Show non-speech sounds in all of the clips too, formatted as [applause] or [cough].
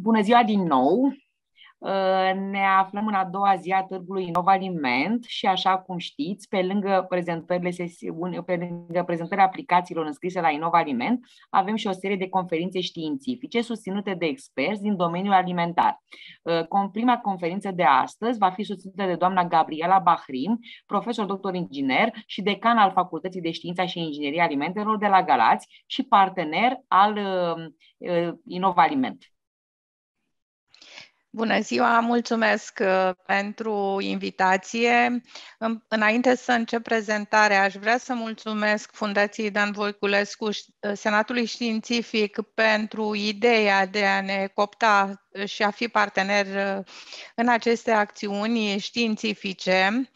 Bună ziua din nou! Uh, ne aflăm în a doua zi a târgului aliment și, așa cum știți, pe lângă, prezentările pe lângă prezentarea aplicațiilor înscrise la Innovaliment, avem și o serie de conferințe științifice susținute de experți din domeniul alimentar. Uh, prima conferință de astăzi va fi susținută de doamna Gabriela Bahrim, profesor doctor inginer și decan al Facultății de Știința și Inginerie Alimentelor de la Galați și partener al uh, Innovaliment. Bună ziua, mulțumesc uh, pentru invitație. Înainte să încep prezentarea, aș vrea să mulțumesc Fundației Dan Voiculescu, uh, Senatului Științific, pentru ideea de a ne copta uh, și a fi partener în aceste acțiuni științifice.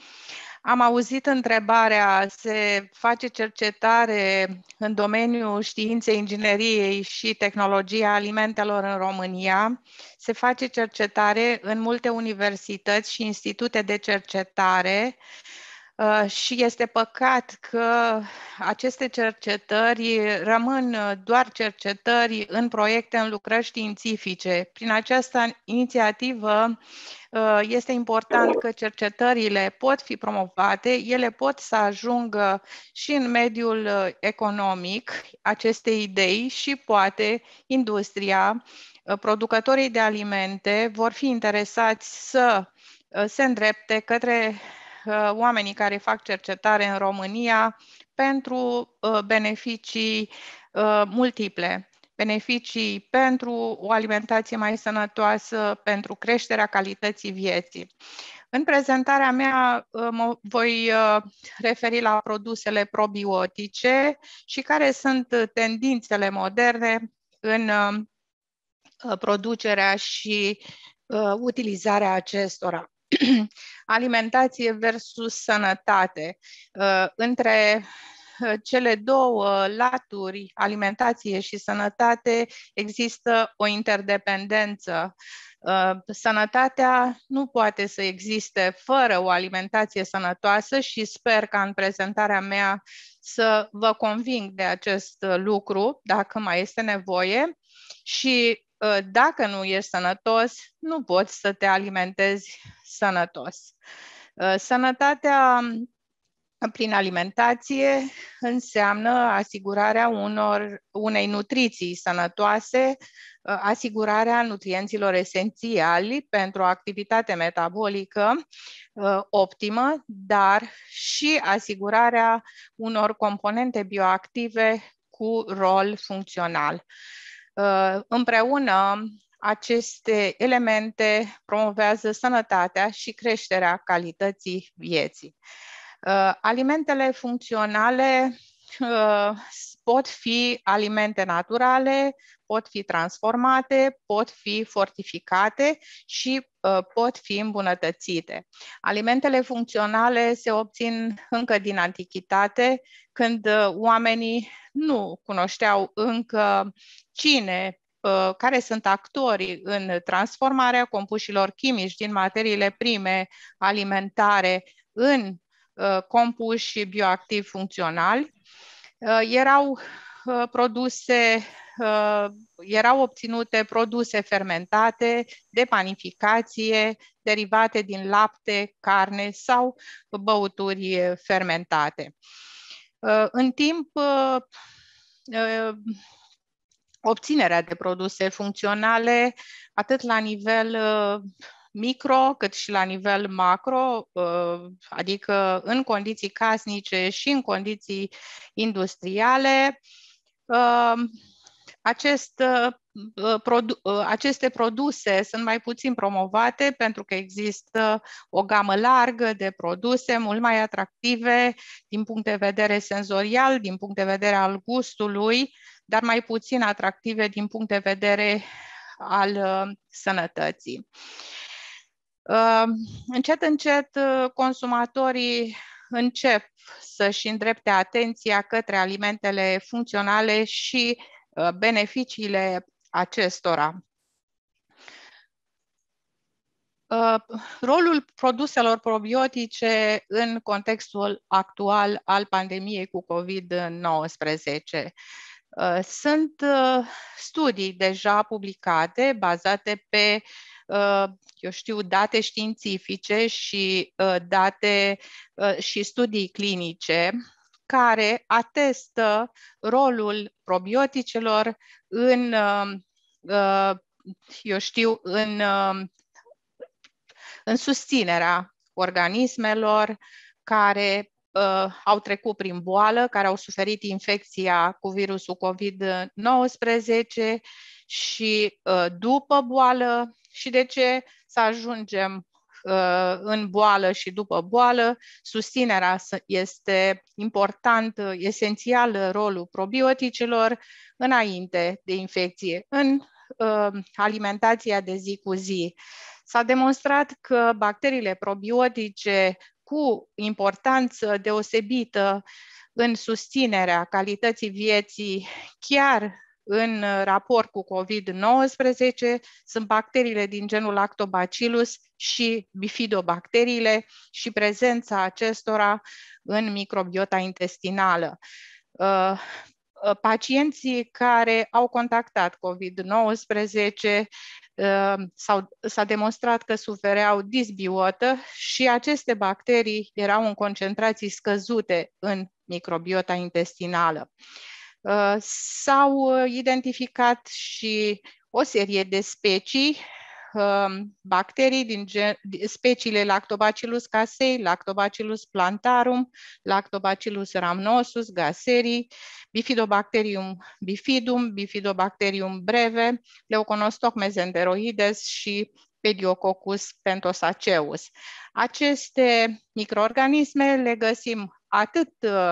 Am auzit întrebarea, se face cercetare în domeniul științei, ingineriei și tehnologia alimentelor în România. Se face cercetare în multe universități și institute de cercetare. Uh, Uh, și este păcat că aceste cercetări rămân uh, doar cercetări în proiecte, în lucrări științifice. Prin această inițiativă uh, este important că cercetările pot fi promovate, ele pot să ajungă și în mediul economic aceste idei și poate industria, producătorii de alimente vor fi interesați să se îndrepte către oamenii care fac cercetare în România pentru uh, beneficii uh, multiple. Beneficii pentru o alimentație mai sănătoasă, pentru creșterea calității vieții. În prezentarea mea uh, mă voi referi la produsele probiotice și care sunt tendințele moderne în producerea și utilizarea acestora. [clears throat] alimentație versus sănătate. Uh, între uh, cele două laturi, alimentație și sănătate, există o interdependență. Uh, sănătatea nu poate să existe fără o alimentație sănătoasă și sper ca în prezentarea mea să vă conving de acest lucru, dacă mai este nevoie. Și dacă nu ești sănătos, nu poți să te alimentezi sănătos. Uh, sănătatea mm, prin alimentație înseamnă asigurarea unor, unei nutriții sănătoase, uh, asigurarea nutrienților esențiali pentru o activitate metabolică uh, optimă, dar și asigurarea unor componente bioactive cu rol funcțional. Împreună aceste elemente promovează sănătatea și creșterea calității vieții. Uh, alimentele funcționale uh, pot fi alimente naturale, pot fi transformate, pot fi fortificate și uh, pot fi îmbunătățite. Alimentele funcționale se obțin încă din antichitate, când oamenii nu cunoșteau încă cine Uh, care sunt actorii în transformarea compușilor chimici din materiile prime alimentare în uh, compuși bioactiv funcționali. Uh, erau produse, erau obținute produse fermentate, de panificație, derivate din lapte, carne sau băuturi fermentate. În timp, obținerea de produse funcționale, atât la nivel uh, micro, cât și la nivel macro, uh, adică în condiții casnice și în condiții industriale. Uh, acest, uh, uh, produ- uh, aceste produse sunt mai puțin promovate pentru că există o gamă largă de produse mult mai atractive din punct de vedere senzorial, din punct de vedere al gustului, dar mai puțin atractive din punct de vedere al sănătății. Încet, încet, consumatorii încep să-și îndrepte atenția către alimentele funcționale și uh, Uh, beneficiile acestora. Uh, rolul produselor probiotice în contextul actual al pandemiei cu COVID-19. Uh, sunt studii deja publicate bazate pe, eu știu, date științifice și date și studii clinice care atestă rolul probioticelor în, um, uh, eu știu, în, um, în susținerea organismelor care uh, au trecut prin boală, care au suferit infecția cu virusul COVID-19 și uh, după boală și de ce să ajungem Uh, în boală și după boală. Susținerea este important, uh, esențial uh, rolul probioticilor înainte de infecție, în alimentația de zi cu zi. S-a demonstrat că bacteriile probiotice cu importanță deosebită în susținerea calității vieții, chiar în uh, raport cu COVID-19 sunt bacteriile din genul Lactobacillus și bifidobacteriile și prezența acestora în microbiota intestinală. Uh, uh, pacienții care au contactat COVID-19 sau, s-a demonstrat că sufereau disbiotă și aceste bacterii erau în concentrații scăzute în microbiota intestinală. Uh, s-au uh, identificat și o serie de specii, um, bacterii din gen, speciile Lactobacillus casei, Lactobacillus plantarum, Lactobacillus rhamnosus, gaserii, Bifidobacterium bifidum, Bifidobacterium breve, Leuconostoc mesenteroides și Pediococcus pentosaceus. Aceste microorganisme le găsim atât uh,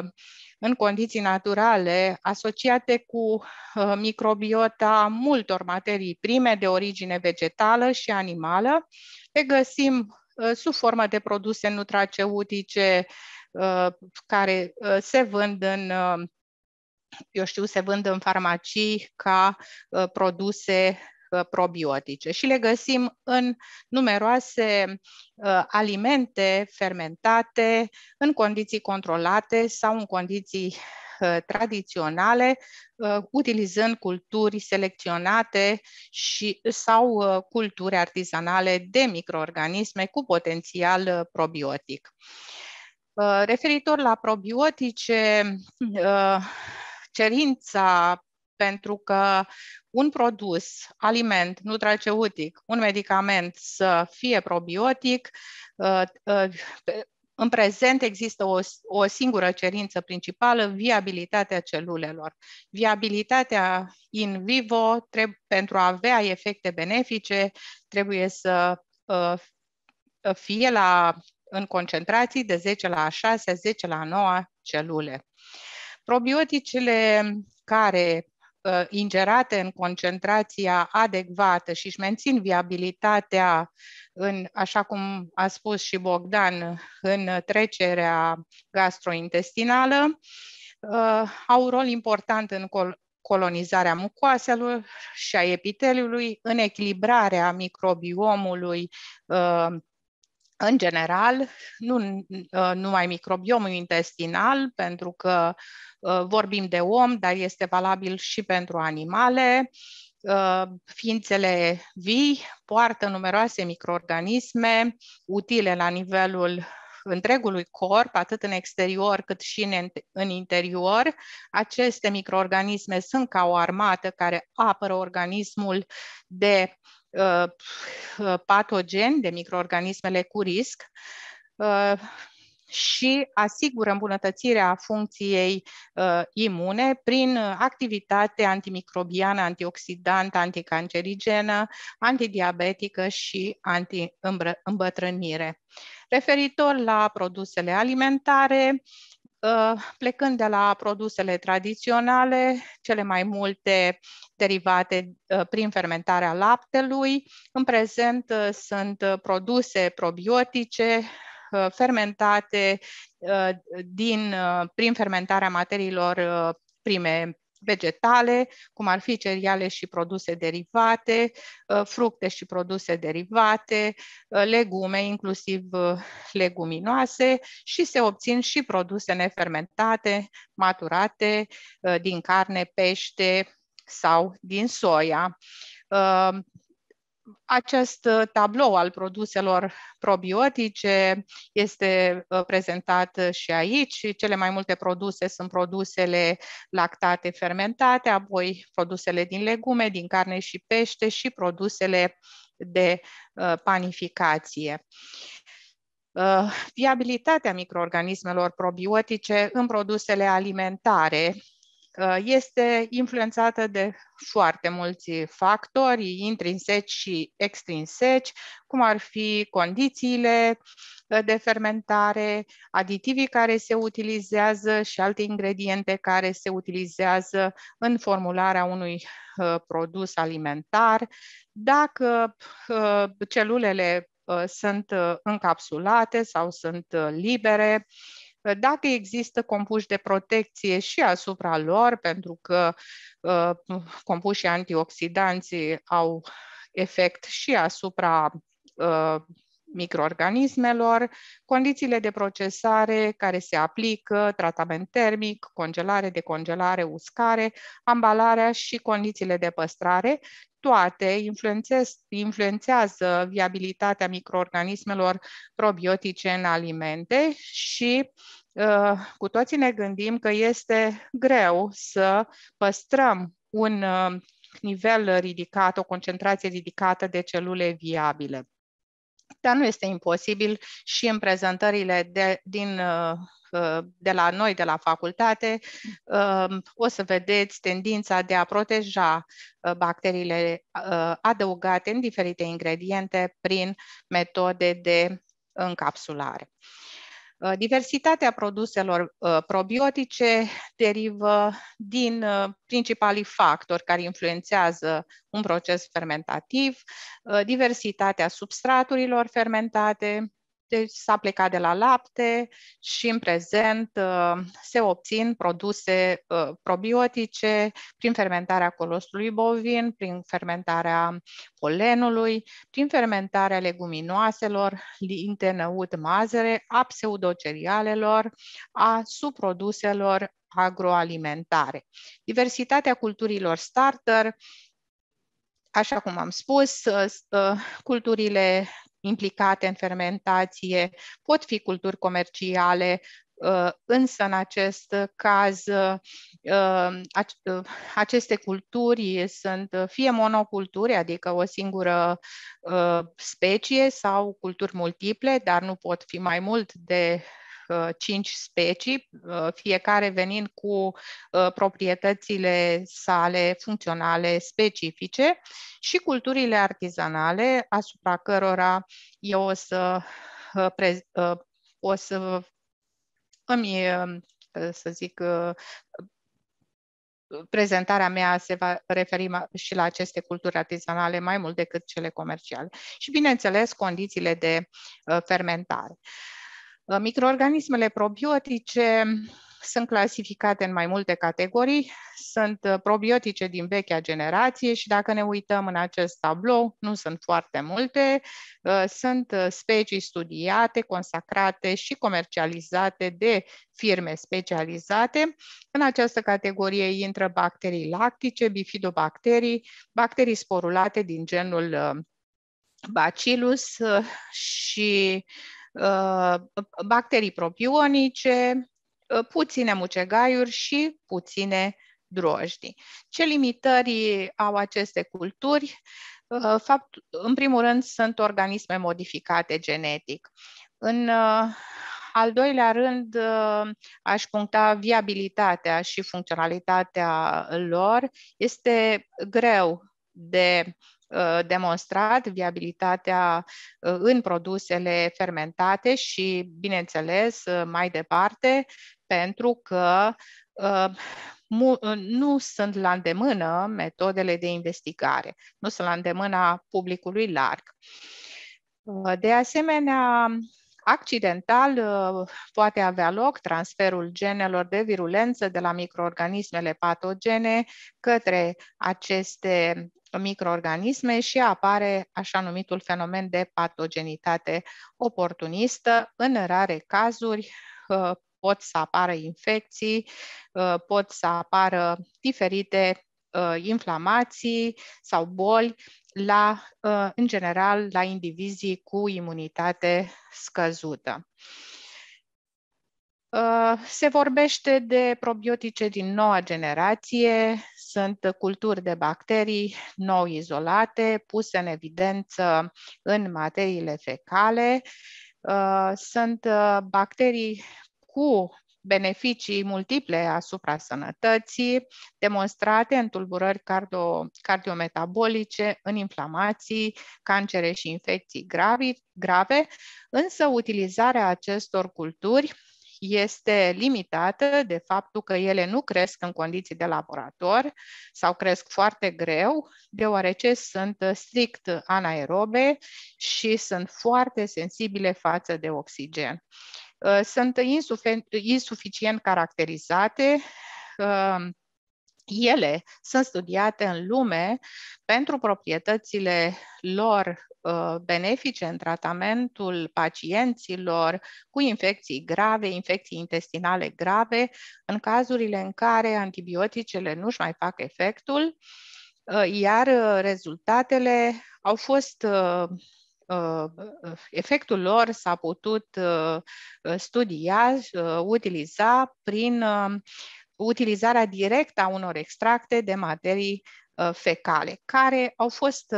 în condiții naturale, asociate cu ă, microbiota multor materii prime de origine vegetală și animală. Le găsim ă, sub formă de produse nutraceutice ă, care se vând în eu știu, se vând în farmacii ca produse Uh, probiotice și le găsim în numeroase uh, alimente fermentate, în condiții controlate sau în condiții uh, tradiționale, uh, utilizând culturi selecționate și, sau uh, culturi artizanale de microorganisme cu potențial uh, probiotic. Referitor la probiotice, cerința pentru că un produs, aliment, nutraceutic, un medicament să fie probiotic, ă, ă, în prezent există o, o singură cerință principală, viabilitatea celulelor. Viabilitatea in vivo, trebuie, pentru a avea efecte benefice, trebuie să ă, fie la, în concentrații de 10 la 6, 10 la 9 celule. Probioticele care Uh, ingerate în concentrația adecvată și își mențin viabilitatea în, așa cum a spus și Bogdan, în trecerea gastrointestinală, uh, au un rol important în col- colonizarea mucoaselor și a epiteliului, în echilibrarea microbiomului uh, în general, nu uh, numai microbiomul intestinal, pentru că uh, vorbim de om, dar este valabil și pentru animale. Uh, ființele vii poartă numeroase microorganisme utile la nivelul întregului corp, atât în exterior cât și în, interior. Aceste microorganisme sunt ca o armată care apără organismul de Uh, uh, patogeni, de microorganismele cu risc uh, și asigură îmbunătățirea funcției imune prin activitate antimicrobiană, antioxidantă, anticancerigenă, antidiabetică și antiîmbătrânire. Referitor la produsele alimentare, Uh, plecând de la produsele tradiționale, cele mai multe derivate uh, prin fermentarea laptelui, în prezent uh, sunt produse probiotice fermentate din, prin fermentarea materiilor prime vegetale, cum ar fi cereale și produse derivate, uh, fructe și produse derivate, uh, legume, inclusiv uh, leguminoase și se obțin și produse nefermentate, maturate din carne, pește sau din soia acest uh, tablou al produselor probiotice este uh, prezentat uh, și aici. Cele mai multe produse sunt produsele lactate fermentate, apoi produsele din legume, din carne și pește și produsele de panificație. Viabilitatea microorganismelor probiotice în produsele alimentare este influențată de foarte mulți factori intrinseci și extrinseci, cum ar fi condițiile de fermentare, aditivii care se utilizează și alte ingrediente care se utilizează în formularea unui uh, produs alimentar. Dacă uh, celulele uh, sunt încapsulate sau sunt libere, dacă există compuși de protecție și asupra lor, pentru că uh, compușii antioxidanții au efect și asupra uh, microorganismelor, condițiile de procesare care se aplică, tratament termic, congelare, decongelare, uscare, ambalarea și condițiile de păstrare, toate influențează viabilitatea microorganismelor probiotice în alimente și uh, cu toții ne gândim că este greu să păstrăm un uh, nivel ridicat, o concentrație ridicată de celule viabile dar nu este imposibil și în prezentările de, din, uh, uh, de la noi, de la facultate, uh, o să vedeți tendința de a proteja bacteriile adăugate în diferite ingrediente prin metode de încapsulare. Uh, diversitatea produselor uh, probiotice derivă din uh, principalii factori care influențează un proces fermentativ, diversitatea substraturilor fermentate, deci s-a plecat de la lapte și în prezent uh, se obțin produse uh, probiotice prin fermentarea colostului bovin, prin fermentarea polenului, prin fermentarea leguminoaselor, linte, năut, mazăre, a pseudocerialelor, a subproduselor agroalimentare. Diversitatea culturilor starter, așa cum am spus, uh, culturile implicate în fermentație, pot fi culturi comerciale, uh, însă în acest caz uh, uh, aceste culturi sunt fie monoculturi, adică o singură specie sau culturi multiple, dar nu pot fi mai mult de Uh, cinci specii, uh, fiecare venind cu uh, proprietățile sale funcționale specifice și culturile artizanale asupra cărora eu o să, prez, o să îmi, să zic, prezentarea mea se va referi și la aceste culturi artizanale mai mult decât cele comerciale. Și, bineînțeles, condițiile de fermentare. Uh, Uh, microorganismele probiotice sunt clasificate în mai multe categorii, sunt uh, probiotice din vechea generație și dacă ne uităm în acest tablou, nu sunt foarte multe, uh, sunt specii studiate, consacrate și comercializate de firme specializate. În această categorie intră bacterii lactice, bifidobacterii, bacterii sporulate din genul Bacillus și Uh, bacterii propionice, uh, puține mucegaiuri și puține drojdii. Ce limitări au aceste culturi? Uh, fapt, în primul rând, sunt organisme modificate genetic. În al doilea rând, aș puncta viabilitatea și funcționalitatea lor. Este greu de Uh, demonstrat viabilitatea uh, în produsele fermentate și, bineînțeles, uh, mai departe, pentru că nu sunt la îndemână metodele de investigare, nu sunt la îndemâna publicului larg. De asemenea, accidental poate avea loc transferul genelor de virulență de la microorganismele patogene către aceste microorganisme și apare așa numitul fenomen de patogenitate oportunistă. În rare cazuri uh, pot să apară infecții, uh, pot să apară diferite uh, inflamații sau boli la, în general la indivizii cu imunitate scăzută. Uh, se vorbește de probiotice din noua generație, sunt culturi de bacterii nou izolate, puse în evidență în materiile fecale. Uh, sunt uh, bacterii cu beneficii multiple asupra sănătății, demonstrate în tulburări cardio, cardiometabolice, în inflamații, cancere și infecții gravi, grave, însă utilizarea acestor culturi este limitată de faptul că ele nu cresc în condiții de laborator sau cresc foarte greu, deoarece sunt uh, strict anaerobe și sunt foarte sensibile față de oxigen. Uh, sunt insuficient caracterizate, uh, ele sunt studiate în lume pentru proprietățile lor Uh, benefice în tratamentul pacienților cu infecții grave, infecții intestinale grave, în cazurile în care antibioticele nu-și mai fac efectul, uh, iar uh, rezultatele au fost efectul lor s-a putut studia, utiliza prin utilizarea directă a unor extracte de materii fecale, care au fost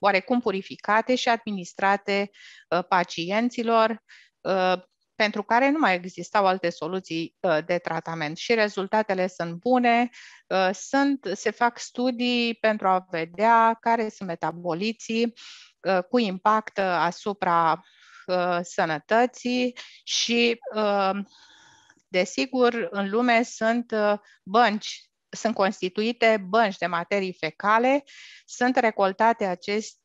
oarecum purificate și administrate uh, pacienților, uh, pentru care nu mai existau alte soluții uh, de tratament și rezultatele sunt bune. Sunt, se fac studii pentru a vedea care sunt metaboliții cu impact asupra sănătății și Desigur, în lume sunt bănci sunt constituite bănci de materii fecale, sunt recoltate acest,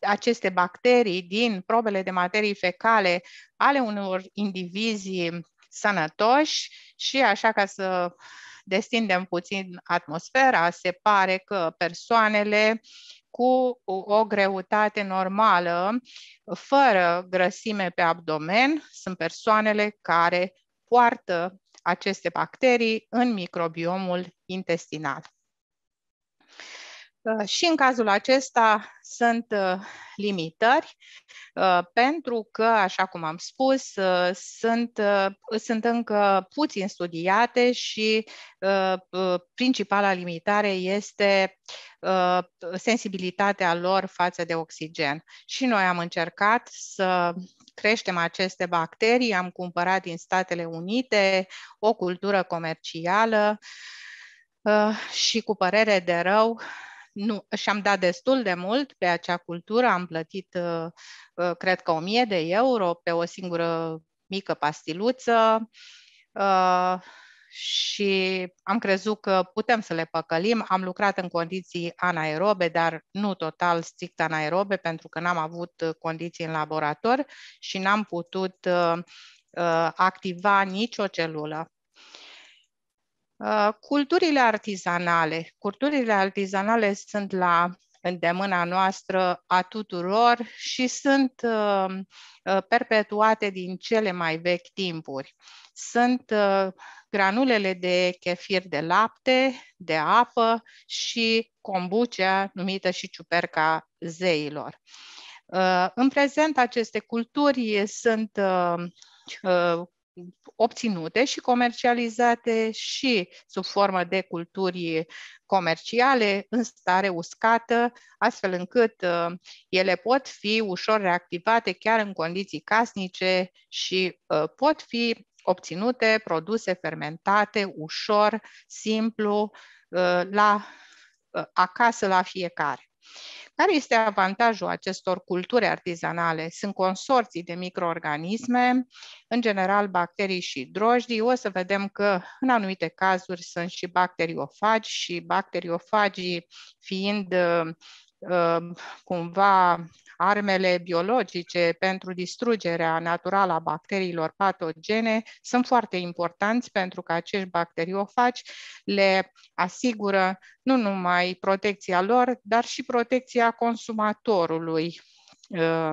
aceste bacterii din probele de materii fecale ale unor indivizi sănătoși și așa ca să destindem puțin atmosfera, se pare că persoanele cu o greutate normală, fără grăsime pe abdomen, sunt persoanele care poartă aceste bacterii în microbiomul intestinal. Uh, și în cazul acesta sunt uh, limitări, uh, pentru că, așa cum am spus, sunt, sunt încă puțin studiate și principala limitare este sensibilitatea lor față de oxigen. Și noi am încercat să creștem aceste bacterii, am cumpărat din Statele Unite o cultură comercială uh, și cu părere de rău nu, și-am dat destul de mult pe acea cultură, am plătit uh, uh, cred că 1000 de euro pe o singură mică pastiluță și am crezut că putem să le păcălim. Am lucrat în condiții anaerobe, dar nu total strict anaerobe, pentru că n-am avut uh, condiții în laborator și n-am putut uh, uh activa nicio celulă. Uh, culturile artizanale. Culturile artizanale sunt la îndemâna noastră a tuturor și sunt uh, perpetuate din cele mai vechi timpuri. Sunt uh, granulele de chefir de lapte, de apă și kombucha, numită și ciuperca zeilor. Uh, în prezent, aceste culturi sunt uh, uh, obținute și comercializate și sub formă de culturi comerciale în stare uscată, astfel încât ele pot fi ușor reactivate chiar în condiții casnice și pot fi obținute, produse fermentate, ușor, simplu, uh, la, uh, acasă la fiecare. Care este avantajul acestor culturi artizanale? Sunt consorții de microorganisme, în general bacterii și drojdii. O să vedem că în anumite cazuri sunt și bacteriofagi și bacteriofagii fiind uh, cumva armele biologice pentru distrugerea naturală a bacteriilor patogene sunt foarte importanți pentru că acești bacteriofagi le asigură nu numai protecția lor, dar și protecția consumatorului uh,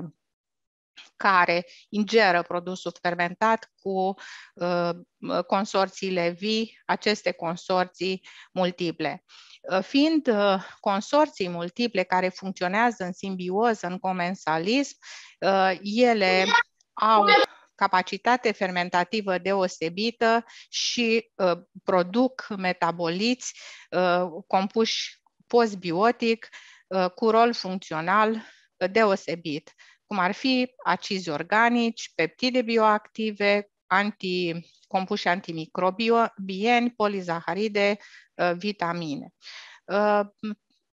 care ingeră produsul fermentat cu uh, consorțiile vii, aceste consorții multiple. Deci, uh, fiind uh, consorții multiple care funcționează în simbioză, în comensalism, uh, ele au capacitate fermentativă deosebită și produc metaboliți compuși postbiotic cu rol funcțional deosebit, cum ar fi acizi organici, peptide bioactive, anti compuși antimicrobieni, polizaharide, uh, vitamine. Uh,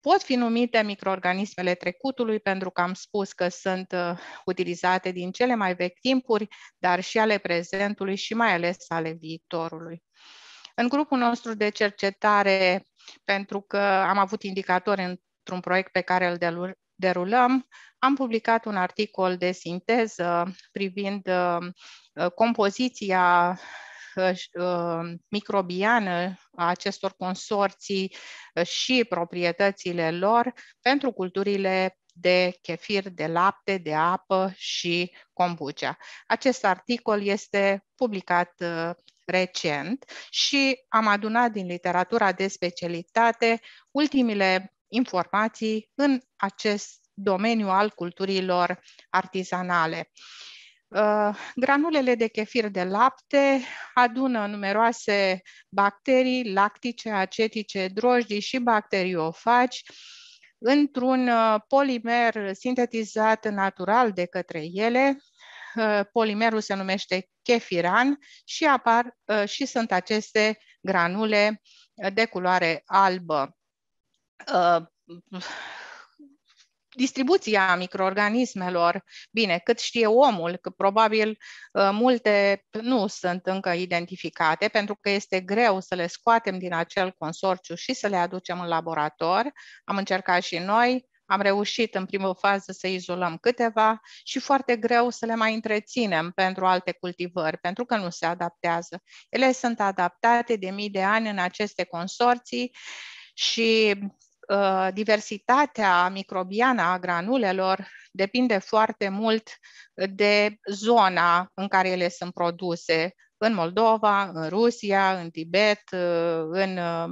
pot fi numite microorganismele trecutului, pentru că am spus că sunt uh, utilizate din cele mai vechi timpuri, dar și ale prezentului și mai ales ale viitorului. În grupul nostru de cercetare, pentru că am avut indicatori într-un proiect pe care îl derulăm, am publicat un articol de sinteză privind compoziția Uh, microbiană a acestor consorții uh, și proprietățile lor pentru culturile de chefir, de lapte, de apă și kombucha. Acest articol este publicat uh, recent și am adunat din literatura de specialitate ultimile informații în acest domeniu al culturilor artizanale. Uh, granulele de chefir de lapte adună numeroase bacterii lactice, acetice, drojdii și bacteriofagi într-un uh, polimer sintetizat natural de către ele. Uh, polimerul se numește chefiran și apar și sunt aceste granule de culoare albă distribuția microorganismelor, bine, cât știe omul, că probabil ă, multe nu sunt încă identificate, pentru că este greu să le scoatem din acel consorciu și să le aducem în laborator. Am încercat și noi, am reușit în primă fază să izolăm câteva și foarte greu să le mai întreținem pentru alte cultivări, pentru că nu se adaptează. Ele sunt adaptate de mii de ani în aceste consorții și Uh, diversitatea microbiană a granulelor depinde foarte mult de zona în care ele sunt produse, în Moldova, în Rusia, în Tibet, uh, în uh,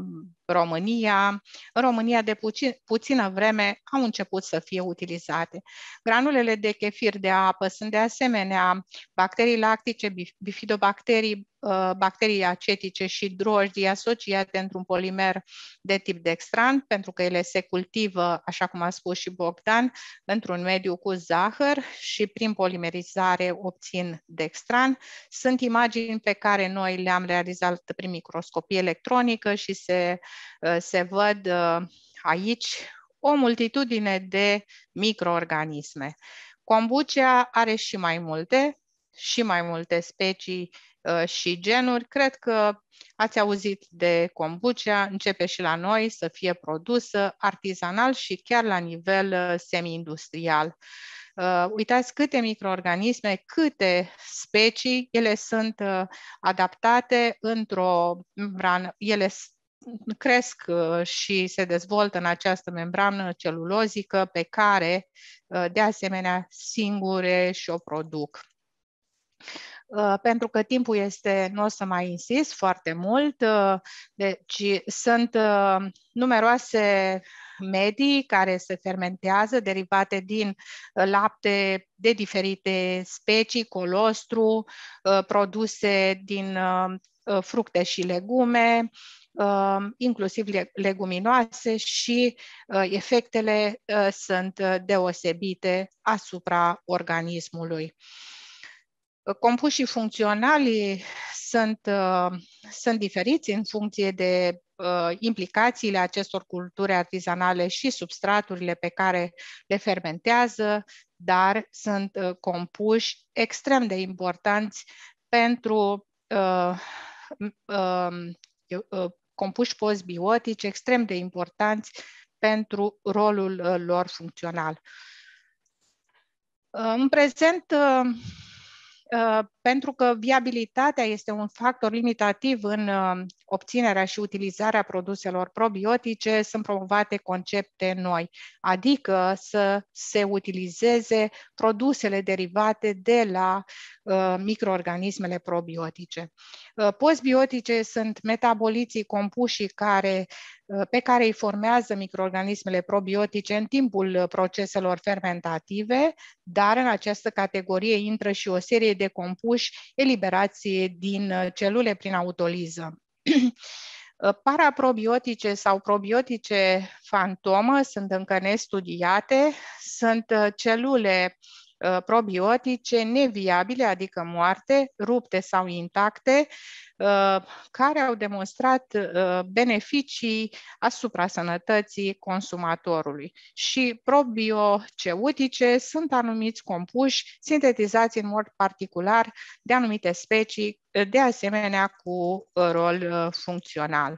România. În România de puțin, puțină vreme au început să fie utilizate. Granulele de chefir de apă sunt de asemenea bacterii lactice, bifidobacterii, ă, bacterii acetice și drojdii asociate într-un polimer de tip dextran, pentru că ele se cultivă, așa cum a spus și Bogdan, într-un mediu cu zahăr și prin polimerizare obțin dextran. Sunt imagini pe care noi le-am realizat prin microscopie electronică și se uh, Uh, se văd uh, aici o multitudine de microorganisme. Kombucha are și mai multe, și mai multe specii uh, și genuri. Cred că ați auzit de kombucha, începe și la noi să fie produsă artizanal și chiar la nivel semi-industrial. Uitați câte microorganisme, câte specii, ele sunt adaptate într-o membrană, ele cresc uh, și se dezvoltă în această membrană celulozică pe care, uh, de asemenea, singure și o produc. Uh, pentru că timpul este, nu o să mai insist foarte mult, deci sunt numeroase medii care se fermentează, derivate din lapte de diferite specii, colostru, produse din fructe și legume, Um, inclusiv leguminoase și uh, efectele uh, sunt uh, deosebite asupra organismului. Compușii funcționali sunt, sunt diferiți în funcție de implicațiile acestor culturi artizanale și substraturile pe care le fermentează, dar sunt compuși extrem de importanți pentru um, compuși postbiotici extrem de importanți pentru rolul uh, lor funcțional. Uh, în prezent, uh, pentru că viabilitatea este un factor limitativ în uh, obținerea și utilizarea produselor probiotice, sunt promovate concepte noi, adică să se utilizeze produsele derivate de la uh, microorganismele probiotice. Uh, postbiotice sunt metaboliții compuși care uh, pe care îi formează microorganismele probiotice în timpul uh, proceselor fermentative, dar în această categorie intră și o serie de compuși puși eliberație din uh, celule prin autoliză. [clears throat] Uh, paraprobiotice sau probiotice fantomă sunt încă nestudiate, sunt uh, celule Uh, probiotice neviabile, adică moarte, rupte sau intacte, uh, care au demonstrat uh, beneficii asupra sănătății consumatorului. Și probioceutice sunt anumiți compuși sintetizați în mod particular de anumite specii, de asemenea cu rol funcțional.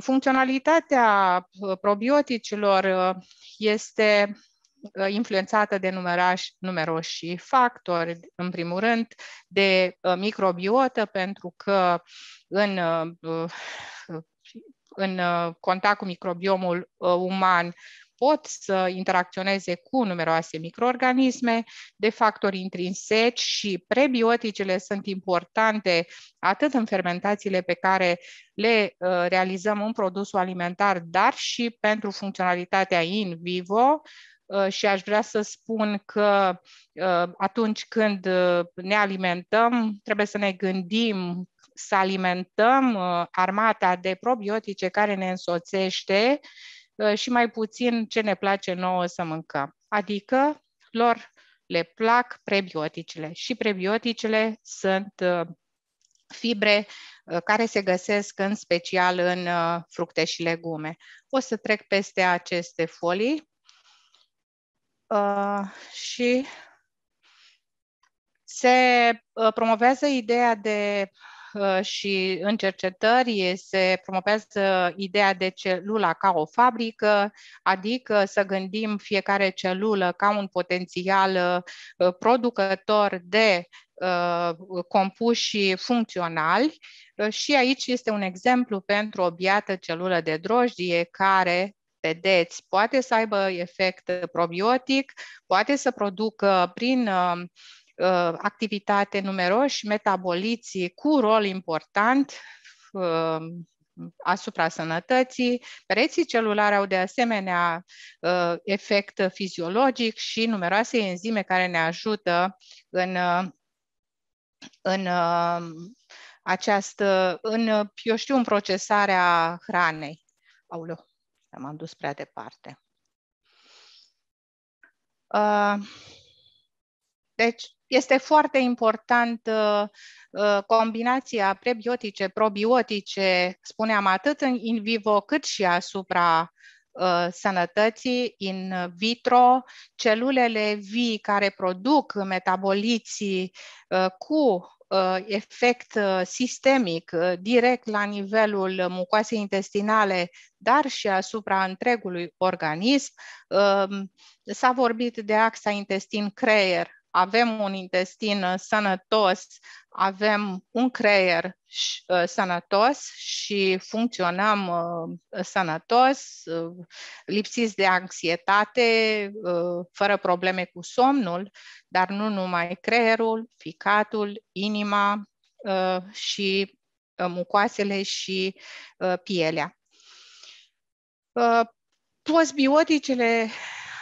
Funcționalitatea probioticilor este Uh, influențată de numeroși, numeroși factori, în primul rând de uh, microbiotă, pentru că în, uh, în contact cu microbiomul uman pot să interacționeze cu numeroase microorganisme, de factori intrinseci și prebioticele sunt importante atât în fermentațiile pe care le realizăm în produsul alimentar, dar și pentru funcționalitatea in vivo, Uh, și aș vrea să spun că uh, atunci când uh, ne alimentăm, trebuie să ne gândim să alimentăm armata de probiotice care ne însoțește și mai puțin ce ne place nouă să mâncăm. Adică lor le plac prebioticele și prebioticele sunt fibre care se găsesc în special în fructe și legume. O să trec peste aceste folii Uh, și se uh, promovează ideea de uh, și în cercetări se promovează ideea de celula ca o fabrică, adică să gândim fiecare celulă ca un potențial producător de compuși funcționali și aici este un exemplu pentru o biată celulă de drojdie care vedeți, poate să aibă efect probiotic, poate să producă prin uh, uh, activitate numeroși metaboliții cu rol important uh, asupra sănătății. Pereții celulare au de asemenea efect fiziologic și numeroase enzime care ne ajută în, în această, în, eu știu, în procesarea hranei. Aulă. M-am dus prea departe. Uh, deci, este foarte important uh, uh, combinația prebiotice, probiotice, spuneam atât în in vivo cât și asupra sănătății in vitro, celulele vii care produc metaboliții cu Uh, efect uh, sistemic uh, direct la nivelul mucoasei intestinale, dar și asupra întregului organism. Um, s-a vorbit de axa intestin-creier avem un intestin uh, sănătos, avem un creier uh, sănătos și funcționăm uh, sănătos, lipsiți de anxietate, fără probleme cu somnul, dar nu numai creierul, ficatul, inima și mucoasele și pielea. Postbioticele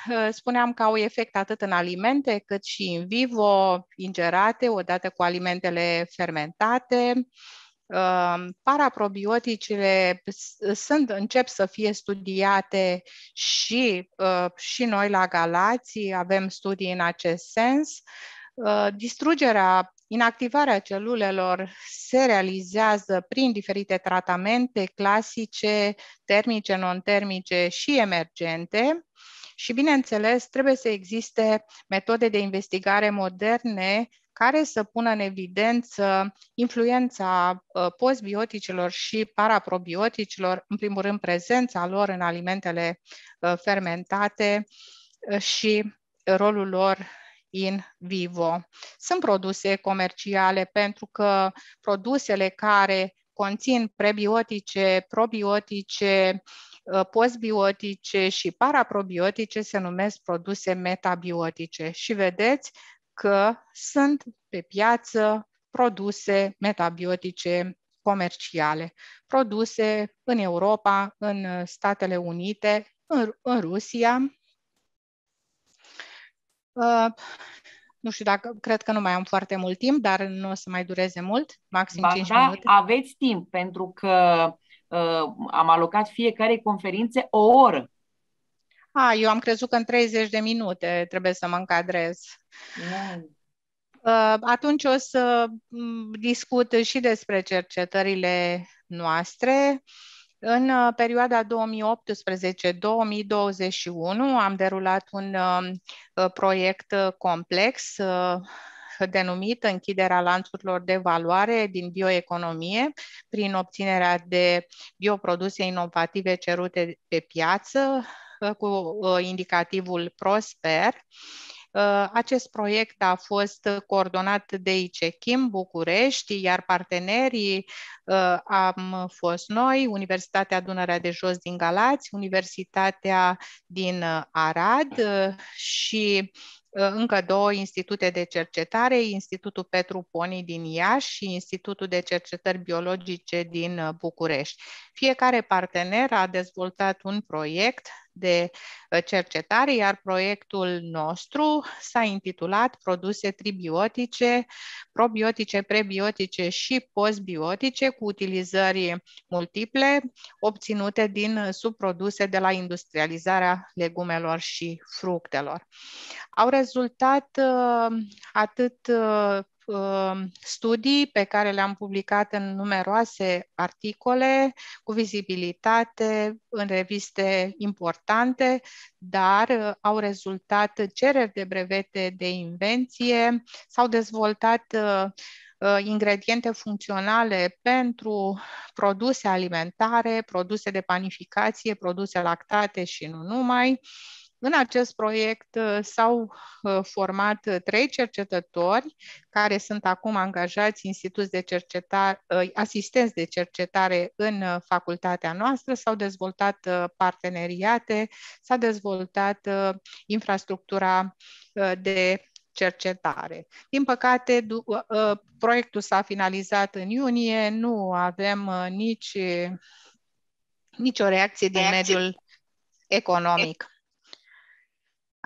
Eh, spuneam că au efect atât în alimente cât și în vivo, ingerate, odată cu alimentele fermentate. Eh, Paraprobioticele sunt, încep să fie studiate și, eh, și noi la Galații, avem studii în acest sens. Distrugerea Inactivarea celulelor se realizează prin diferite tratamente clasice, termice, non-termice și emergente. Și, bineînțeles, trebuie să existe metode de investigare moderne care să pună în evidență influența ă, postbioticilor și paraprobioticilor în primul rând prezența lor în alimentele ă, fermentate ă, și rolul lor in vivo. Sunt produse comerciale pentru că produsele care conțin prebiotice, probiotice, Uh, postbiotice și paraprobiotice se numesc produse metabiotice și vedeți că sunt pe piață produse metabiotice comerciale, produse în Europa, în Statele Unite, în, în Rusia. Uh, nu știu dacă, cred că nu mai am foarte mult timp, dar nu o să mai dureze mult, maxim ba 5 da, minute. aveți timp, pentru că Uh, am alocat fiecare conferințe o oră. A, eu am crezut că în 30 de minute trebuie să mă încadrez. Uh, Atunci o să mm, discut și despre cercetările noastre. În uh, perioada 2018-2021 am derulat un uh, proiect complex denumită închiderea lanțurilor de valoare din bioeconomie prin obținerea de bioproduse inovative cerute pe piață uh, cu uh, indicativul Prosper. Uh, acest proiect a fost coordonat de ICECHIM București, iar partenerii am fost noi, Universitatea Dunărea de Jos din Galați, Universitatea din Arad și Ă, încă două institute de cercetare, Institutul Petru Poni din Iași și Institutul de Cercetări Biologice din ă, București. Fiecare partener a dezvoltat un proiect de uh, cercetare, iar proiectul nostru s-a intitulat Produse tribiotice, probiotice, prebiotice și postbiotice cu utilizări multiple obținute din subproduse de la industrializarea legumelor și fructelor. Au rezultat uh, atât uh, Um, studii pe care le-am publicat în numeroase articole cu vizibilitate în reviste importante, dar uh, au rezultat cereri de brevete de invenție, s-au dezvoltat uh, uh, ingrediente funcționale pentru produse alimentare, produse de panificație, produse lactate și nu numai. În acest proiect uh, s-au uh, format uh, trei cercetători care sunt acum angajați instituți de cercetare, asistenți de cercetare în facultatea noastră, s-au dezvoltat parteneriate, s-a dezvoltat infrastructura de cercetare. Din păcate, proiectul s-a finalizat în iunie, nu avem nici, nicio reacție din mediul economic.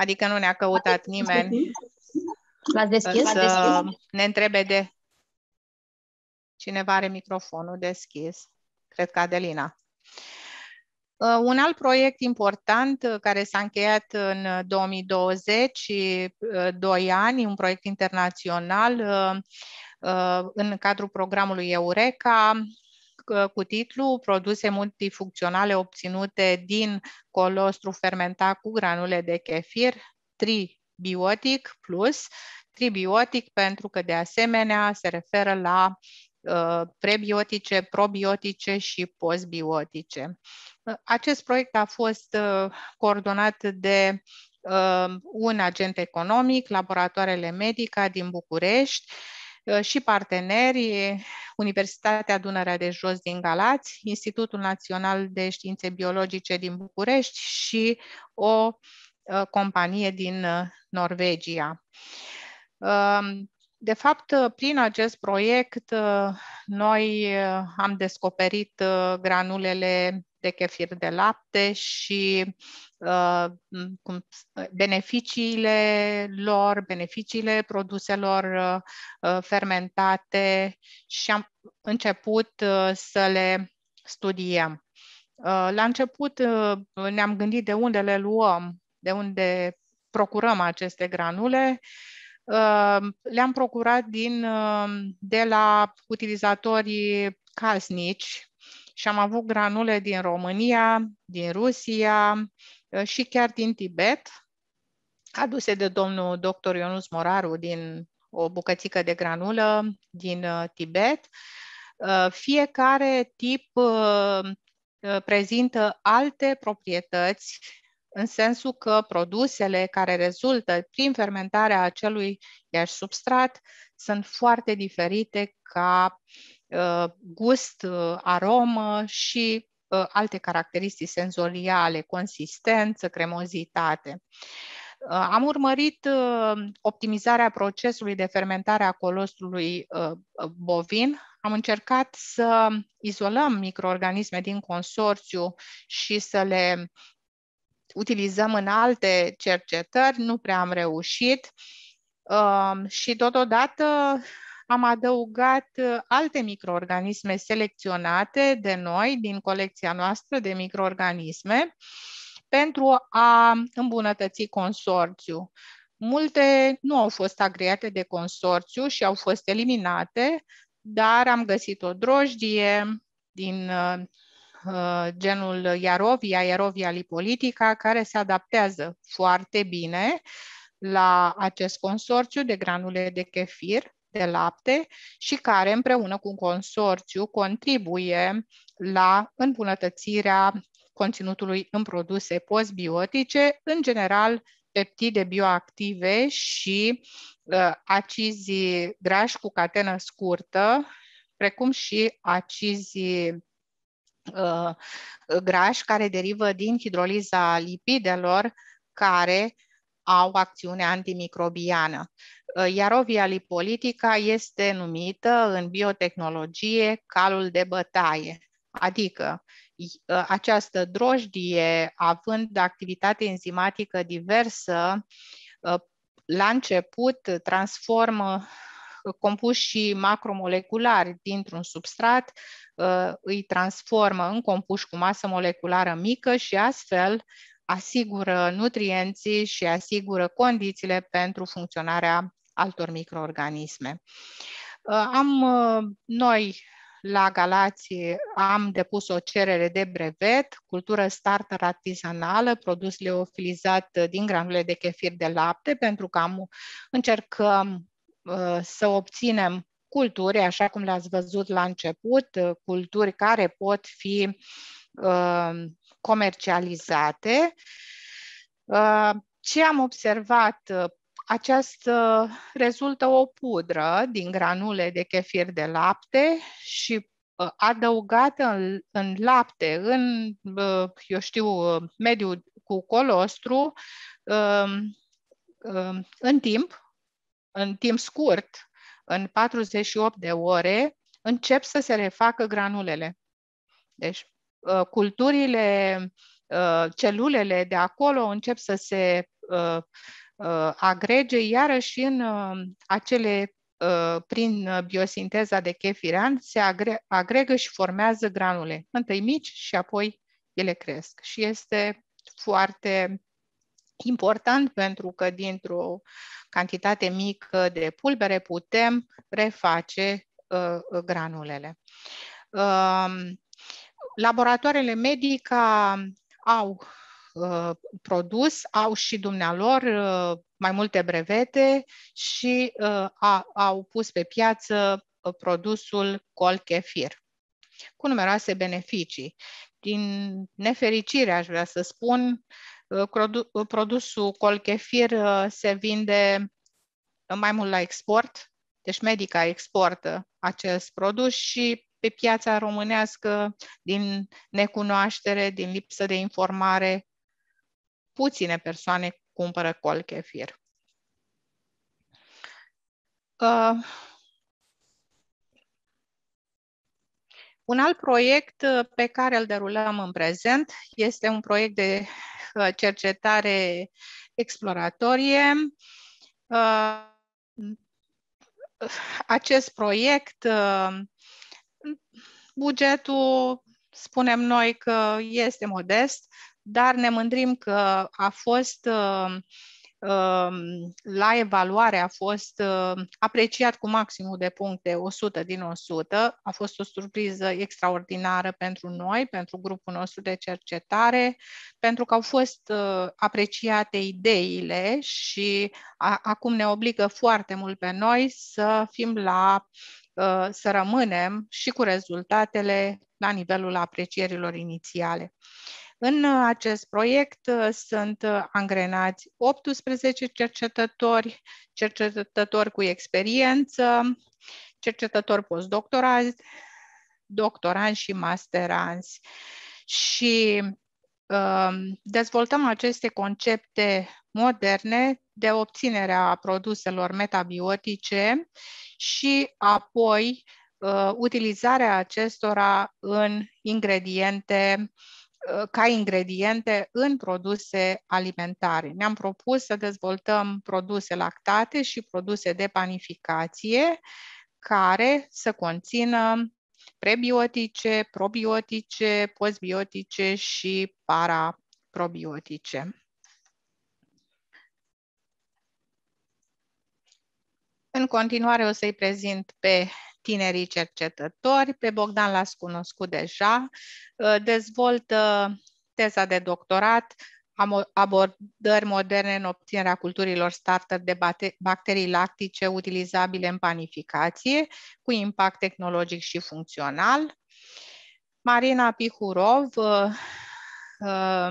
Adică nu ne-a căutat nimeni L-ați deschis? să ați deschis? ne întrebe de cineva are microfonul deschis. Cred că Adelina. Uh, un alt proiect important uh, care s-a încheiat în 2020, uh, doi ani, un proiect internațional în cadrul programului Eureka, Uh, cu titlu Produse multifuncționale obținute din colostru fermentat cu granule de kefir, tribiotic plus, tribiotic pentru că de asemenea se referă la uh, prebiotice, probiotice și postbiotice. Uh, acest proiect a fost coordonat de un agent economic, laboratoarele Medica din București Uh, și parteneri, Universitatea Dunărea de Jos din Galați, Institutul Național de Științe Biologice din București și o uh, companie din uh, Norvegia. Um, de fapt, prin acest proiect, uh, noi uh, am descoperit uh, granulele de chefir de lapte și beneficiile lor, beneficiile produselor fermentate și am început să le studiem. La început ne-am gândit de unde le luăm, de unde procurăm aceste granule Ehm, le-am procurat din, ehm, de la utilizatorii casnici și am avut granule din România, din Rusia și chiar din Tibet, aduse de domnul dr. Ionus Moraru din o bucățică de granulă din Tibet. Fiecare tip prezintă alte proprietăți în sensul că produsele care rezultă prin fermentarea acelui iași substrat sunt foarte diferite ca uh, gust, uh, aromă și uh, alte caracteristici senzoriale, consistență, cremozitate. Am urmărit optimizarea procesului de fermentare a colostrului bovin. Am încercat să izolăm microorganisme din consorțiu și să le utilizăm în alte cercetări, nu prea am reușit um, și totodată am adăugat uh, alte microorganisme selecționate de noi din colecția noastră de microorganisme pentru a îmbunătăți consorțiu. Multe nu au fost agreate de consorțiu și au fost eliminate, dar am găsit o drojdie din uh, Uh, genul Iarovia, Iarovia lipolitica, care se adaptează foarte bine la acest consorțiu de granule de kefir de lapte și care împreună cu un consorțiu contribuie la îmbunătățirea conținutului în produse postbiotice, în general peptide bioactive și uh, acizi grași cu catenă scurtă, precum și acizi Uh, grași care derivă din hidroliza lipidelor care au acțiune antimicrobiană. Uh, Iar ovia lipolitica este numită în biotehnologie calul de bătaie, adică uh, această drojdie, având activitate enzimatică diversă, la început transformă compuși macromoleculari dintr-un substrat uh, îi transformă în compuși cu masă moleculară mică și astfel asigură nutrienții și asigură condițiile pentru funcționarea altor microorganisme. Uh, am uh, noi la Galați am depus o cerere de brevet, cultură starter artizanală, produs leofilizat din granule de chefir de lapte, pentru că am încercăm Uh, să obținem culturi, așa cum le-ați văzut la început, uh, culturi care pot fi uh, comercializate. Ce am observat această rezultă o pudră din granule de chefir de lapte și adăugată în, în lapte, în, eu știu, mediul cu colostru, în timp, în timp scurt, în 48 de ore, încep să se refacă granulele. Deci, uh, culturile, uh, celulele de acolo încep să se uh, agrege iarăși în acele prin biosinteza de chefiran, se agre- agregă și formează granule, întâi mici și apoi ele cresc. Și este foarte important pentru că dintr-o cantitate mică de pulbere putem reface uh, uh granulele. Uh, laboratoarele medica au uh, produs, au și dumnealor uh, mai multe brevete și uh, a, au pus pe piață uh, produsul col kefir. cu numeroase beneficii. Din nefericire, aș vrea să spun, uh, Uh, produ- uh, produsul colchefir uh, se vinde mai mult la export, deci Medica exportă acest produs și pe piața românească, din necunoaștere, din lipsă de informare, puține persoane cumpără col Uh, un alt proiect pe care îl derulăm în prezent este un proiect de Uh, cercetare exploratorie. Uh, acest proiect, uh, bugetul, spunem noi că este modest, dar ne mândrim că a fost Um, la evaluare a fost um, apreciat cu maximul de puncte 100 din 100. A fost o surpriză extraordinară pentru noi, pentru grupul nostru de cercetare, pentru că au fost uh, apreciate ideile și a, acum ne obligă foarte mult pe noi să fim la uh, să rămânem și cu rezultatele la nivelul aprecierilor inițiale. În acest proiect uh, sunt uh, angrenați 18 cercetători, cercetători cu experiență, cercetători postdoctorați, doctoranți și masteranți. Și um, dezvoltăm aceste concepte moderne de obținerea produselor metabiotice și apoi uh, utilizarea acestora în ingrediente Ă, ca ingrediente în produse alimentare. Ne-am propus să dezvoltăm produse lactate și produse de panificație care să conțină prebiotice, probiotice, postbiotice și paraprobiotice. În continuare o să-i prezint pe tinerii cercetători. Pe Bogdan l-ați cunoscut deja. Uh, dezvoltă teza de doctorat abordări moderne în obținerea culturilor starter de bacterii lactice utilizabile în panificație, cu impact tehnologic și funcțional. Marina Pihurov, uh, uh,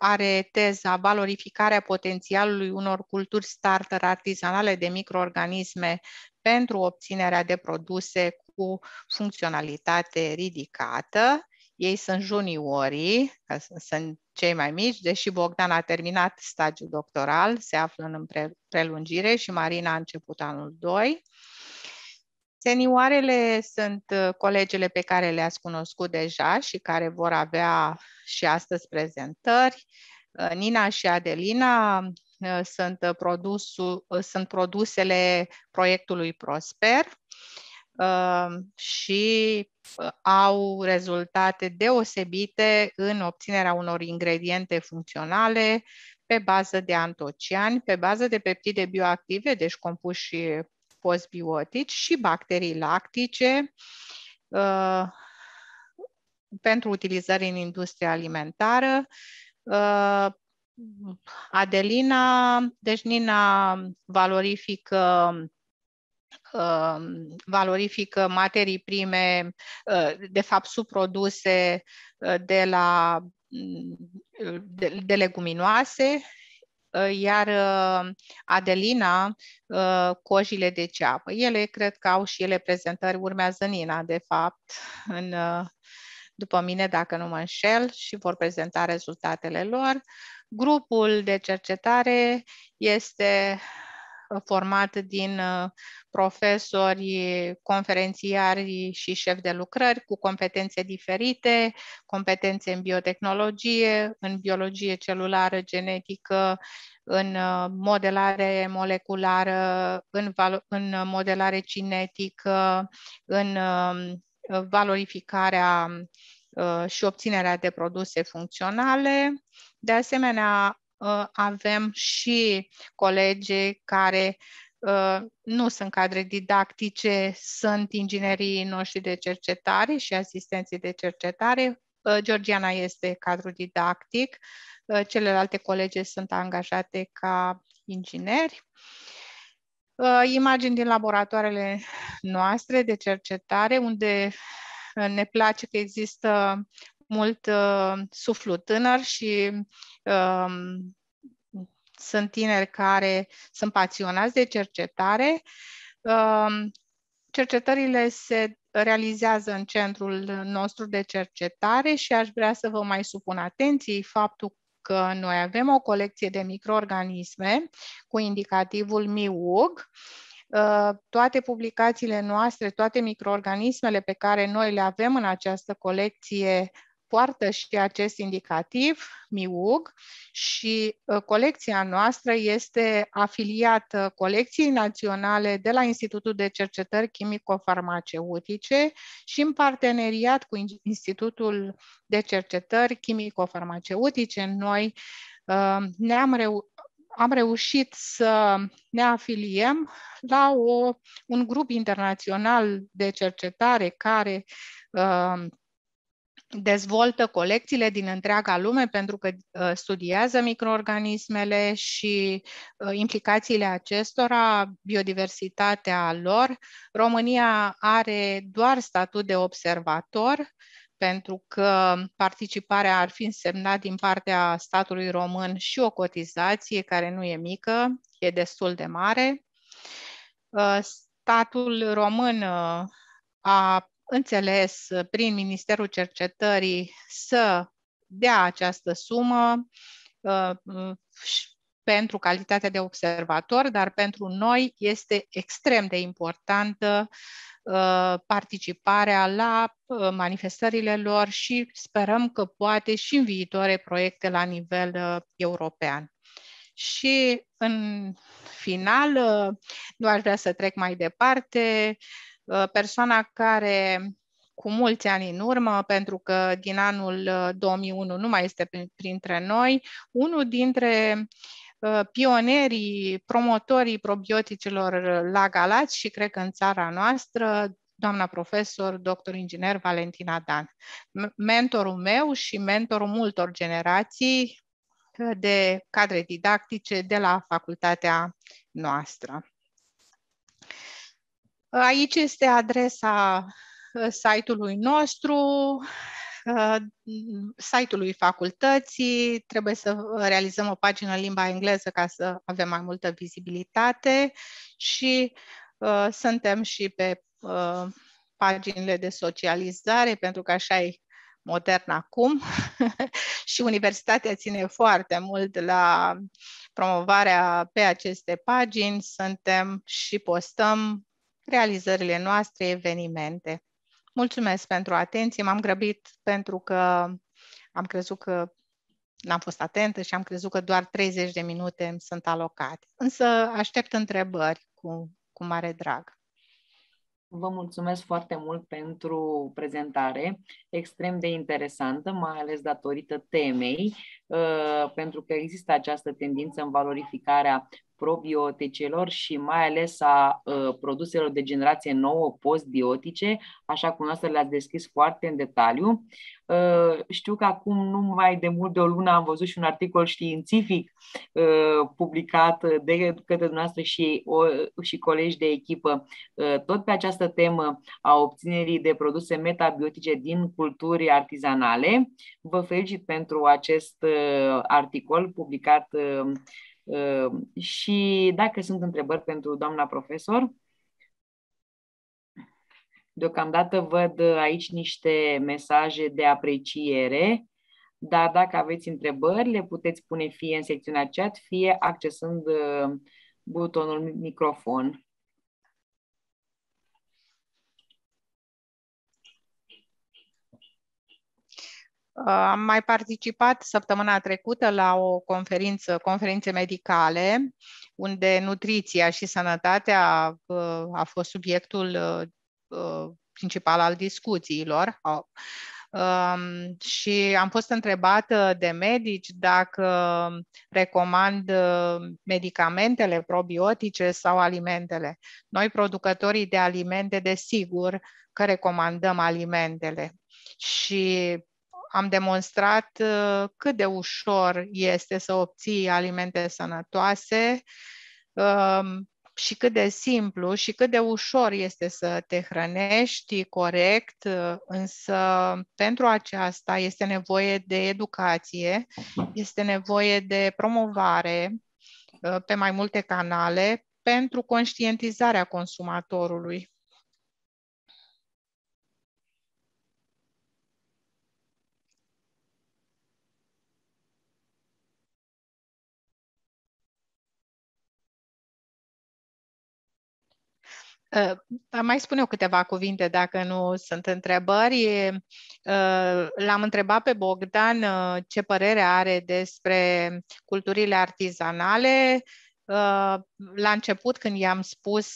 are teza valorificarea potențialului unor culturi starter artizanale de microorganisme pentru obținerea de produse cu funcționalitate ridicată. Ei sunt juniorii, că sunt, sunt cei mai mici, deși Bogdan a terminat stagiul doctoral, se află în prelungire și Marina a început anul 2. Senioarele sunt uh, colegele pe care le-ați cunoscut deja și care vor avea și astăzi prezentări. Uh, Nina și Adelina uh, sunt, produsul, sunt produsele proiectului Prosper și au rezultate deosebite în obținerea unor ingrediente funcționale pe bază de antociani, pe bază de peptide bioactive, deci compuși postbiotici și bacterii lactice uh, pentru utilizare în industria alimentară. Uh, adelina, deci Nina valorifică uh, valorifică materii prime, de fapt subproduse de la mm, de, de leguminoase Ă, iar ă, Adelina ă, cojile de ceapă. Ele cred că au și ele prezentări, urmează Nina, de fapt, în, după mine, dacă nu mă înșel, și vor prezenta rezultatele lor. Grupul de cercetare este format din uh, profesori, conferențiari și șefi de lucrări cu competențe diferite, competențe în biotehnologie, în biologie celulară, genetică, în uh, modelare moleculară, în, în modelare cinetică, în um, valorificarea uh, și obținerea de produse funcționale. De asemenea, Ă, avem și colegi care ă, nu sunt cadre didactice, sunt inginerii noștri de cercetare și asistenții de cercetare. Ă, Georgiana este cadru didactic, celelalte colegi sunt angajate ca ingineri. Imagini din laboratoarele noastre de cercetare, unde ne place că există mult uh, suflu tânăr și uh, sunt tineri care sunt pasionați de cercetare. Uh, cercetările se realizează în centrul nostru de cercetare și aș vrea să vă mai supun atenției faptul că noi avem o colecție de microorganisme cu indicativul MIUG. Uh, toate publicațiile noastre, toate microorganismele pe care noi le avem în această colecție poartă și acest indicativ, MIUG, și uh, colecția noastră este afiliată Colecției Naționale de la Institutul de Cercetări Chimico-Farmaceutice și în parteneriat cu Institutul de Cercetări Chimico-Farmaceutice, noi uh, ne-am reu- am reușit să ne afiliem la o, un grup internațional de cercetare care uh, dezvoltă colecțiile din întreaga lume pentru că uh, studiază microorganismele și uh, implicațiile acestora, biodiversitatea lor. România are doar statut de observator pentru că participarea ar fi însemnat din partea statului român și o cotizație care nu e mică, e destul de mare. Uh, statul român a înțeles uh, prin Ministerul Cercetării să dea această sumă uh, uh, pentru calitatea de observator, dar pentru noi este extrem de importantă participarea la manifestările lor și sperăm că poate și în viitoare proiecte la nivel european. Și în final, nu aș vrea să trec mai departe, Uh, persoana care cu mulți ani în urmă, pentru că din anul 2001 uh, nu mai este printre noi, unul dintre uh, pionerii, promotorii probioticilor la Galați și cred că în țara noastră, doamna profesor, doctor inginer Valentina Dan. Mentorul meu și mentorul multor generații de cadre didactice de la facultatea noastră. Aici este adresa uh, site-ului nostru, uh, site-ului facultății. Trebuie să uh, realizăm o pagină în limba engleză ca să avem mai multă vizibilitate și uh, suntem și pe uh, paginile de socializare, pentru că așa e modern acum [laughs] și universitatea ține foarte mult la promovarea pe aceste pagini. Suntem și postăm realizările noastre, evenimente. Mulțumesc pentru atenție, m-am grăbit pentru că am crezut că n-am fost atentă și am crezut că doar 30 de minute îmi sunt alocate. Însă aștept întrebări cu, cu mare drag. Vă mulțumesc foarte mult pentru prezentare, extrem de interesantă, mai ales datorită temei, uh, pentru că există această tendință în valorificarea probioticelor și mai ales a uh, produselor de generație nouă postbiotice, așa cum noastră le-ați deschis foarte în detaliu. Uh, știu că acum, numai de mult de o lună, am văzut și un articol științific uh, publicat de către dumneavoastră și, o, și colegi de echipă, tot pe această temă a obținerii de produse metabiotice din culturi artizanale. Vă felicit pentru acest articol publicat Ehm, și dacă sunt întrebări pentru doamna profesor, deocamdată văd aici niște mesaje de apreciere, dar dacă aveți întrebări, le puteți pune fie în secțiunea chat, fie accesând ehm, butonul microfon. Uh, am mai participat săptămâna trecută la o conferință, conferințe medicale, unde nutriția și sănătatea uh, a fost subiectul uh, principal al discuțiilor. Um, și am fost întrebată de medici dacă recomand medicamentele probiotice sau alimentele. Noi, producătorii de alimente, desigur că recomandăm alimentele. Și am demonstrat uh, cât de ușor este să obții alimente sănătoase um, și cât de simplu și cât de ușor este să te hrănești corect, uh, însă pentru aceasta este nevoie de educație, este nevoie de promovare uh, pe mai multe canale pentru conștientizarea consumatorului. Mai spun eu câteva cuvinte dacă nu sunt întrebări. Uh, l-am întrebat pe Bogdan uh, ce părere are despre culturile artizanale. Uh, la început, când i-am spus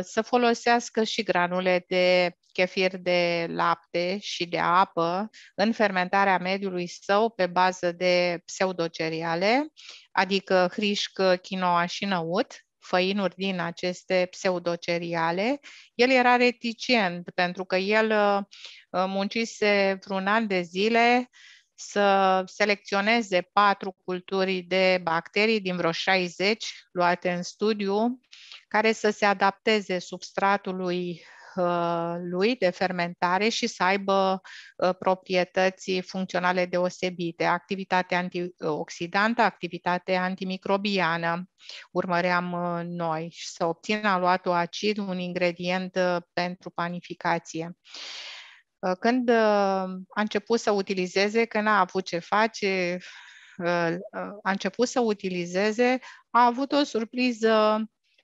să folosească și granule de chefir de lapte și de apă în fermentarea mediului său pe bază de pseudocereale, adică hrișcă, quinoa și năut, făinuri din aceste pseudoceriale. El era reticent pentru că el uh, uh, muncise vreun an de zile să selecționeze patru culturi de bacterii din vreo 60 luate în studiu, care să se adapteze substratului Uh, lui de fermentare și să aibă uh, proprietăți funcționale deosebite, activitate antioxidantă, activitate antimicrobiană, urmăream uh, noi, și să obțină aluatul acid, un ingredient pentru panificație. Când a început să utilizeze, când a avut ce face, a început să utilizeze, a avut o surpriză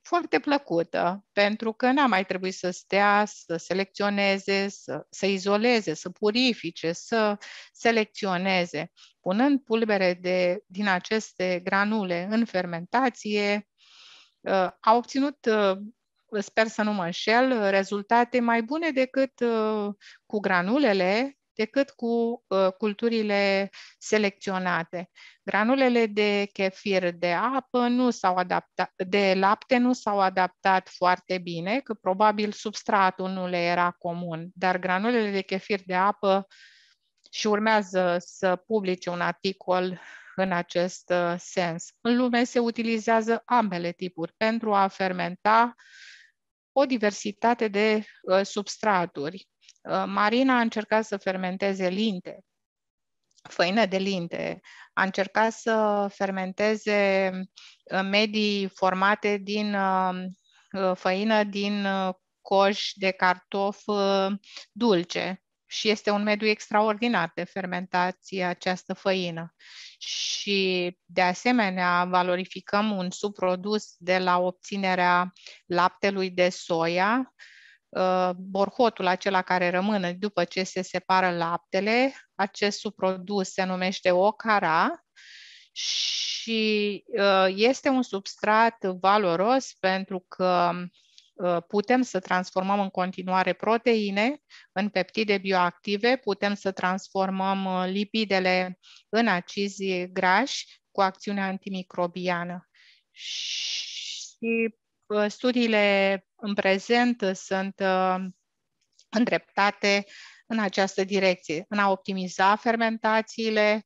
foarte plăcută, pentru că n-a mai trebuit să stea, să selecționeze, să, să izoleze, să purifice, să selecționeze. Punând pulbere de, din aceste granule în fermentație, uh, a obținut, uh, sper să nu mă înșel, rezultate mai bune decât uh, cu granulele decât cu uh, culturile selecționate. Granulele de kefir de apă nu s-au adaptat, de lapte nu s-au adaptat foarte bine, că probabil substratul nu le era comun, dar granulele de kefir de apă și urmează să publice un articol în acest uh, sens. În lume se utilizează ambele tipuri pentru a fermenta o diversitate de uh, substraturi. Uh, Marina a încercat să fermenteze linte, făină de linte, a încercat să fermenteze uh, medii formate din uh, făină din coș de cartof dulce și este un mediu extraordinar de fermentație această făină. Și de asemenea valorificăm un subprodus de la obținerea laptelui de soia, Uh, borhotul acela care rămâne după ce se separă laptele, acest subprodus se numește ocara și uh, este un substrat valoros pentru că uh, putem să transformăm în continuare proteine în peptide bioactive, putem să transformăm lipidele în acizi grași cu acțiune antimicrobiană. Și Ă, studiile în prezent ă, sunt ă, îndreptate în această direcție, în a optimiza fermentațiile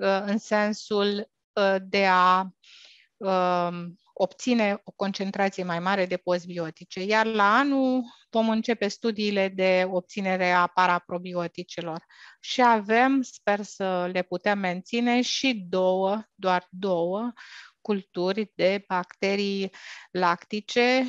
în sensul de a obține o concentrație mai mare de postbiotice, iar la anul vom începe studiile de obținere a paraprobioticelor și avem, sper să le putem menține, și două, doar două, culturi de bacterii lactice,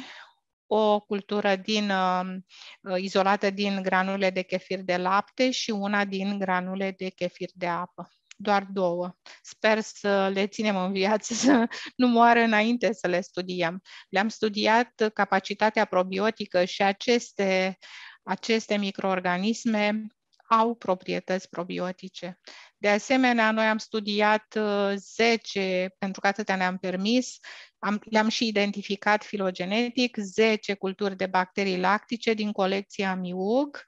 o cultură din, uh, izolată din granule de chefir de lapte și una din granule de chefir de apă. Doar două. Sper să le ținem în viață, să nu moară înainte să le studiem. Le-am studiat capacitatea probiotică și aceste, aceste microorganisme au proprietăți probiotice. De asemenea, noi am studiat 10, uh, pentru că atâtea ne-am permis, am, le-am și identificat filogenetic, 10 culturi de bacterii lactice din colecția MIUG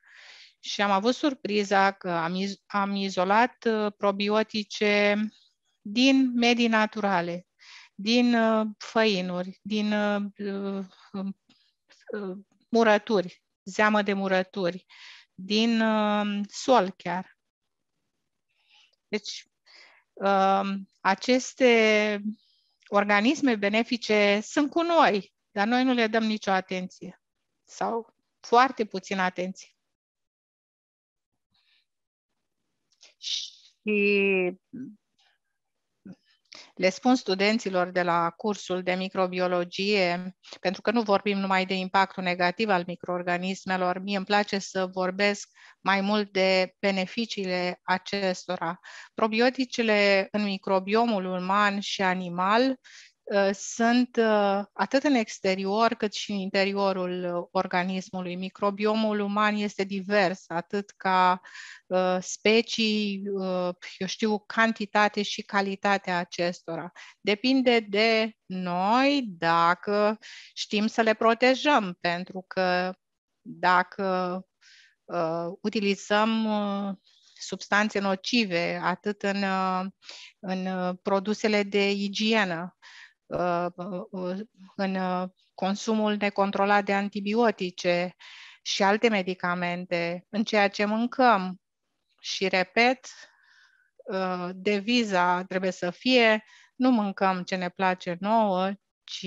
și am avut surpriza că am, iz- am izolat uh, probiotice din medii naturale, din uh, făinuri, din uh, uh, uh murături, zeamă de murături, din uh, sol chiar. Deci, uh, aceste organisme benefice sunt cu noi, dar noi nu le dăm nicio atenție sau foarte puțină atenție. Și le spun studenților de la cursul de microbiologie, pentru că nu vorbim numai de impactul negativ al microorganismelor, mie îmi place să vorbesc mai mult de beneficiile acestora. Probioticele în microbiomul uman și animal Uh, sunt uh, atât în exterior cât și în interiorul uh, organismului. Microbiomul uman este divers, atât ca specii, eu știu, cantitate și calitatea acestora. Depinde de noi dacă știm să le protejăm, pentru că dacă utilizăm substanțe nocive, atât în, în produsele de igienă, Uh, uh, în uh, consumul necontrolat de antibiotice și alte medicamente, în ceea ce mâncăm. Și repet, deviza trebuie să fie nu mâncăm ce ne place nouă, ci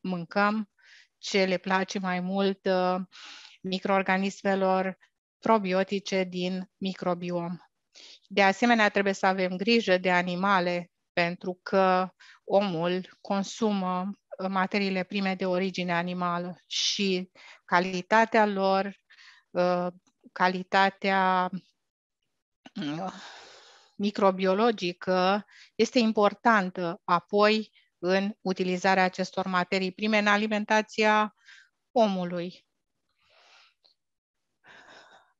mâncăm ce le place mai mult microorganismelor probiotice din microbiom. De asemenea, trebuie să avem grijă de animale pentru că omul consumă uh, materiile prime de origine animală și calitatea lor, uh, calitatea uh, microbiologică este importantă apoi în utilizarea acestor materii prime în alimentația omului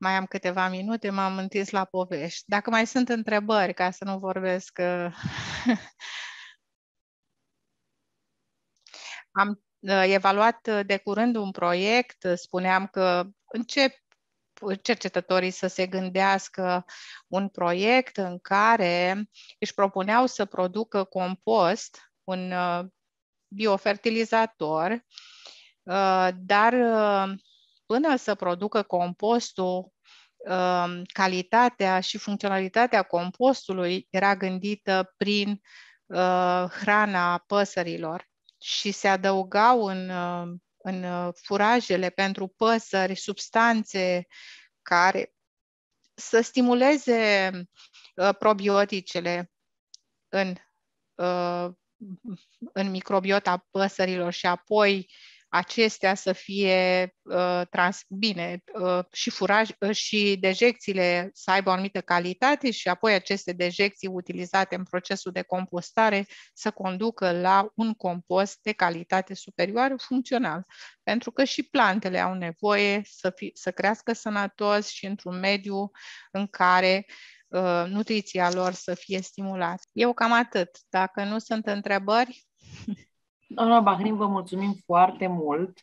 mai am câteva minute, m-am întins la povești. Dacă mai sunt întrebări, ca să nu vorbesc... Uh, [laughs] am uh, evaluat uh, de curând un proiect, spuneam că încep cercetătorii să se gândească un proiect în care își propuneau să producă compost, un biofertilizator, dar până să producă compostul, Um, calitatea și funcționalitatea compostului era gândită prin uh, hrana păsărilor și se adăugau în, uh, în uh, furajele pentru păsări substanțe care să stimuleze probioticele în, în microbiota păsărilor și apoi acestea să fie uh, trans, bine uh, și furaj uh, și dejecțiile să aibă o anumită calitate și apoi aceste dejecții utilizate în procesul de compostare să conducă la un compost de calitate superioară funcțional. Pentru că și plantele au nevoie să, fi, să crească sănătos și într-un mediu în care uh, nutriția lor să fie stimulată. Eu cam atât. Dacă nu sunt întrebări... [laughs] Doamna Bahrin, vă mulțumim foarte mult.